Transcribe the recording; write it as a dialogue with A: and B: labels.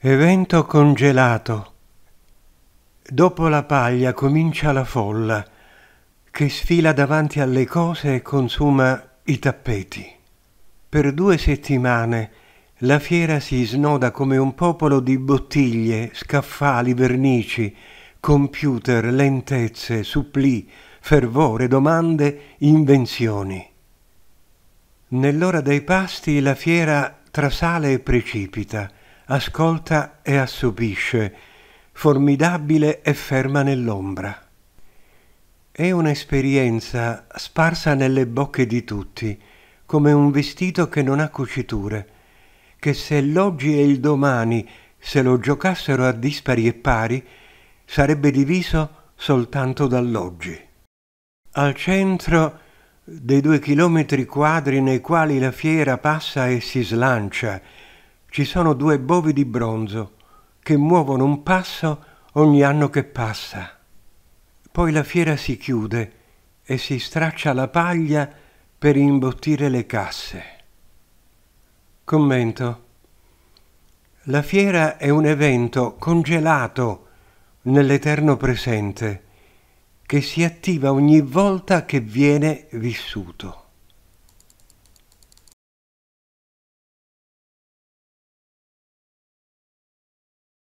A: Evento congelato. Dopo la paglia comincia la folla che sfila davanti alle cose e consuma i tappeti. Per due settimane la fiera si snoda come un popolo di bottiglie, scaffali, vernici, computer, lentezze, supplì, fervore, domande, invenzioni. Nell'ora dei pasti la fiera trasale e precipita – ascolta e assopisce, formidabile e ferma nell'ombra. È un'esperienza sparsa nelle bocche di tutti, come un vestito che non ha cuciture, che se l'oggi e il domani se lo giocassero a dispari e pari, sarebbe diviso soltanto dall'oggi. Al centro dei due chilometri quadri nei quali la fiera passa e si slancia, ci sono due bovi di bronzo che muovono un passo ogni anno che passa. Poi la fiera si chiude e si straccia la paglia per imbottire le casse. Commento. La fiera è un evento congelato nell'eterno presente che si attiva ogni volta che viene vissuto.